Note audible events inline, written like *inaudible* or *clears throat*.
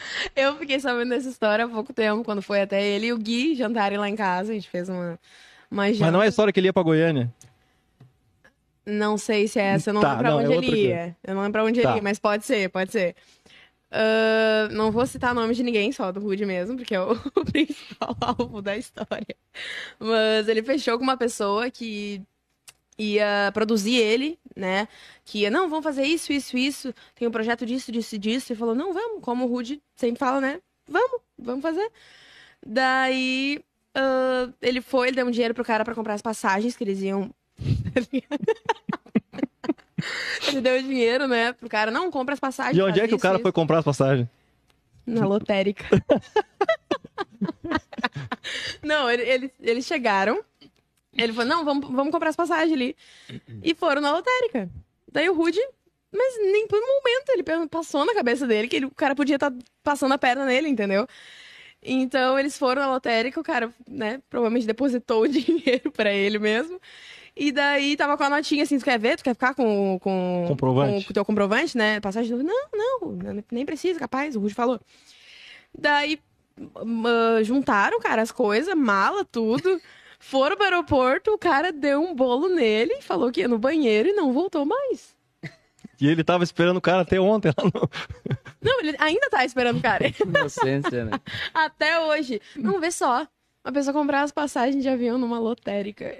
*laughs* Eu fiquei sabendo dessa história há pouco tempo, quando foi até ele e o Gui jantarem lá em casa. A gente fez uma. uma Mas não é a história que ele ia pra Goiânia? Não sei se é essa, eu não tá, lembro pra não, onde é ele ia. Eu não lembro pra onde tá. ele ia, mas pode ser, pode ser. Uh, não vou citar nome de ninguém, só do Rude mesmo, porque é o *laughs* principal *laughs* alvo da história. Mas ele fechou com uma pessoa que ia produzir ele né? Que não, vamos fazer isso, isso, isso, tem um projeto disso, disso, disso, e falou, não, vamos, como o Rude sempre fala, né? Vamos, vamos fazer. Daí uh, ele foi, ele deu um dinheiro pro cara para comprar as passagens que eles iam. *laughs* ele deu dinheiro, né, pro cara, não, compra as passagens. E onde é que isso, o cara isso. foi comprar as passagens? Na lotérica. *laughs* não, ele, eles, eles chegaram ele falou, não, vamos, vamos comprar as passagens ali. *clears throat* E foram na lotérica. Daí o Rude, mas nem por um momento ele passou na cabeça dele que ele, o cara podia estar tá passando a perna nele, entendeu? Então eles foram na lotérica, o cara, né, provavelmente depositou o *laughs* dinheiro para ele mesmo. E daí tava com a notinha assim, tu quer ver? Tu quer ficar com, com, comprovante. com o teu comprovante, né? Passagem. Não, não, nem precisa, capaz, o Rude falou. Daí ah, juntaram, cara, as coisas, mala, tudo. *laughs* Foram para o aeroporto, o cara deu um bolo nele, falou que ia no banheiro e não voltou mais. E ele tava esperando o cara até ontem lá no... *laughs* Não, ele ainda tá esperando o cara. Inocência, né? *laughs* Até hoje. Não, vê só. Uma pessoa comprar as passagens de avião numa lotérica.